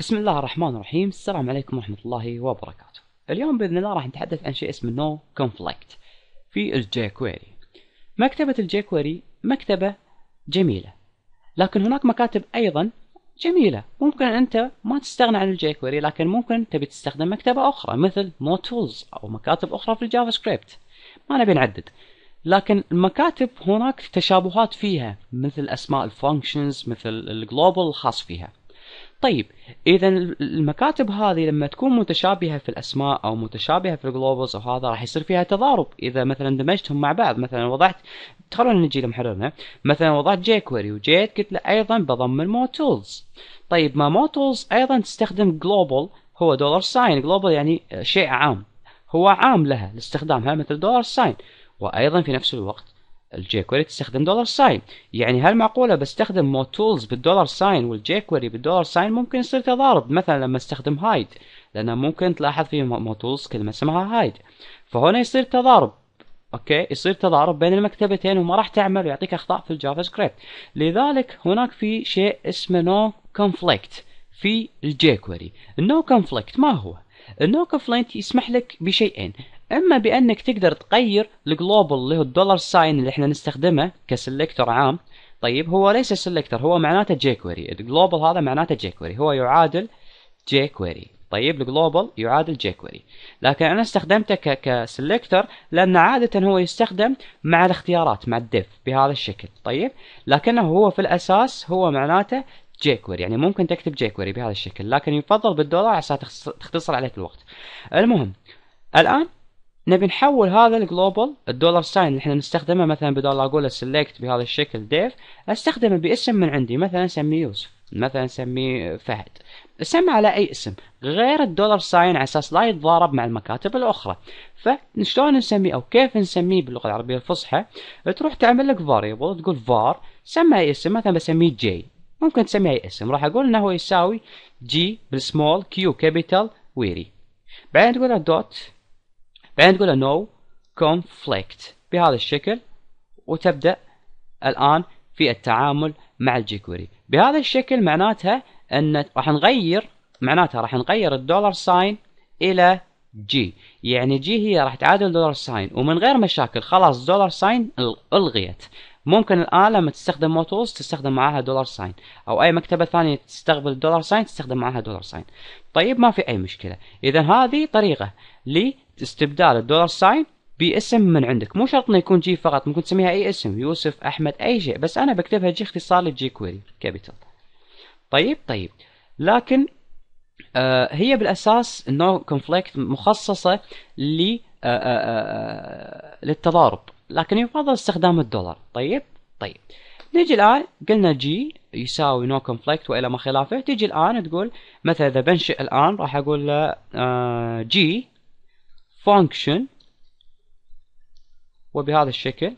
بسم الله الرحمن الرحيم السلام عليكم ورحمة الله وبركاته اليوم بإذن الله راح نتحدث عن شيء اسمه No Conflict في الجيكويري مكتبة الجيكويري مكتبة جميلة لكن هناك مكاتب أيضا جميلة ممكن أنت ما تستغنى عن الجيكويري لكن ممكن تبي تستخدم مكتبة أخرى مثل تولز أو مكاتب أخرى في الجافا سكريبت ما نبي نعدد لكن المكاتب هناك تشابهات فيها مثل أسماء الفونكشنز مثل الجلوبال الخاص فيها طيب اذا المكاتب هذه لما تكون متشابهه في الاسماء او متشابهه في الجلوبوس او هذا راح يصير فيها تضارب اذا مثلا دمجتهم مع بعض مثلا وضعت خلونا نجي لمحررنا مثلا وضعت جي كويري وجيت قلت له ايضا بضمن مو تولز طيب ما مو تولز ايضا تستخدم جلوبال هو دولار ساين جلوبال يعني شيء عام هو عام لها لاستخدامها مثل دولار ساين وايضا في نفس الوقت الجي كويري تستخدم دولار ساين يعني هل معقوله بستخدم موتولز تولز بالدولار ساين والجي كويري بالدولار ساين ممكن يصير تضارب مثلا لما استخدم هايد لان ممكن تلاحظ في موتولز تولز كلمه اسمها هايد فهنا يصير تضارب اوكي يصير تضارب بين المكتبتين وما راح تعمل ويعطيك اخطاء في الجافا سكريبت لذلك هناك في شيء اسمه نو كونفليكت في الجيكوري النو كونفليكت ما هو النو كونفليكت يسمح لك بشيئين اما بانك تقدر تغير الجلوبال اللي هو الدولار ساين اللي احنا نستخدمه كسلكتور عام طيب هو ليس سلكتور هو معناته جيكويري الجلوبال هذا معناته جيكويري هو يعادل جيكويري طيب الجلوبال يعادل جيكويري لكن انا استخدمته كسلكتور لان عاده هو يستخدم مع الاختيارات مع الديف بهذا الشكل طيب لكنه هو في الاساس هو معناته كويري يعني ممكن تكتب كويري بهذا الشكل لكن يفضل بالدولار عشان تختصر عليك الوقت المهم الان نبي نحول هذا الجلوبال الدولار ساين اللي احنا نستخدمه مثلا بدولار اقول سيلكت بهذا الشكل ديف استخدمه باسم من عندي مثلا اسميه يوسف مثلا اسميه فهد اسم على اي اسم غير الدولار ساين على اساس لا يتضارب مع المكاتب الاخرى فشلون نسميه او كيف نسميه باللغه العربيه الفصحى تروح تعمل لك فاريبل تقول فار سمى اي اسم مثلا بسميه جي ممكن تسميه اي اسم راح اقول انه هو يساوي جي بالسمول كيو كابيتال ويري بعدين تقول دوت بعدين تقول له no conflict بهذا الشكل وتبدأ الآن في التعامل مع الجيكوري بهذا الشكل معناتها أن راح نغير معناتها راح نغير الدولار ساين إلى جي يعني جي هي راح تعادل دولار ساين ومن غير مشاكل خلاص دولار ساين ألغيت ممكن الآن لما تستخدم موتولز تستخدم معاها دولار ساين أو أي مكتبة ثانية تستقبل دولار ساين تستخدم معاها دولار ساين طيب ما في أي مشكلة إذا هذه طريقة استبدال الدولار ساين باسم من عندك مو شرط انه يكون جي فقط ممكن تسميها اي اسم يوسف احمد اي شيء بس انا بكتبها جي اختصار لجي كويري كابيتال طيب طيب لكن آه هي بالاساس نو كونفليكت مخصصه ل آه، آه، آه، للتضارب لكن يفضل استخدام الدولار طيب طيب نجي الان قلنا جي يساوي نو كونفليكت والى ما خلافه تجي الان تقول مثلا اذا بنشئ الان راح اقول له آه جي function وبهذا الشكل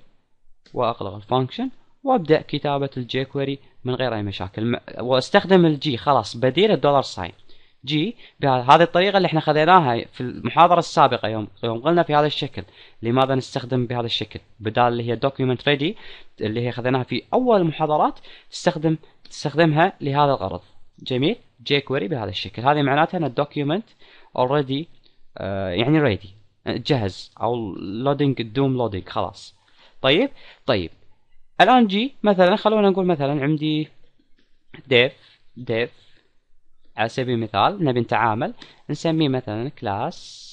واغلق الفانكشن وابدا كتابه الجي كويري من غير اي مشاكل واستخدم الجي خلاص بديل الدولار ساين جي بهذه الطريقه اللي احنا خذيناها في المحاضره السابقه يوم يوم قلنا في هذا الشكل لماذا نستخدم بهذا الشكل بدال اللي هي دوكيومنت ريدي اللي هي خذيناها في اول المحاضرات تستخدم تستخدمها لهذا الغرض جميل جي كويري بهذا الشكل هذه معناتها ان الدوكيومنت اوريدي آه، يعني ريدي آه، جهز او لودينج دوم لودينج خلاص طيب طيب الان جي مثلا خلونا نقول مثلا عندي ديف ديف على سبيل المثال نبي نتعامل نسميه مثلا كلاس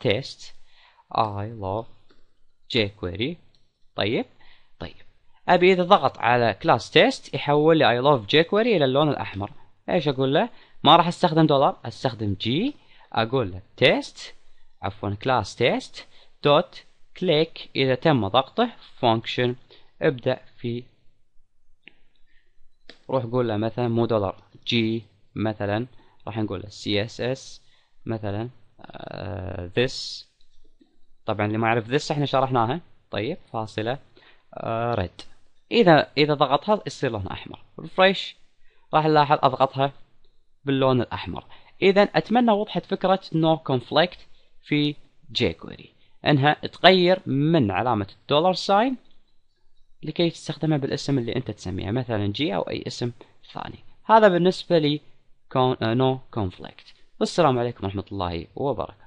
تيست اي لوف جي كويري طيب طيب ابي اذا ضغط على كلاس تيست يحول لي اي لوف جي كويري الى اللون الاحمر ايش اقول له ما راح استخدم دولار استخدم جي أقول له تيست عفوا كلاس تيست دوت كليك إذا تم ضغطه فانكشن ابدأ في روح قول له مثلا مو دولار جي مثلا راح نقول له سي اس اس مثلا ذس آه، طبعا اللي ما يعرف ذس احنا شرحناها طيب فاصلة ريد آه، اذا اذا ضغطها يصير لونها احمر ريفريش راح نلاحظ اضغطها باللون الاحمر إذا أتمنى وضحت فكرة نو no كونفليكت في جيكوري أنها تغير من علامة الدولار ساين لكي تستخدمها بالاسم اللي أنت تسميها مثلا جي أو أي اسم ثاني هذا بالنسبة لي نو كونفليكت والسلام عليكم ورحمة الله وبركاته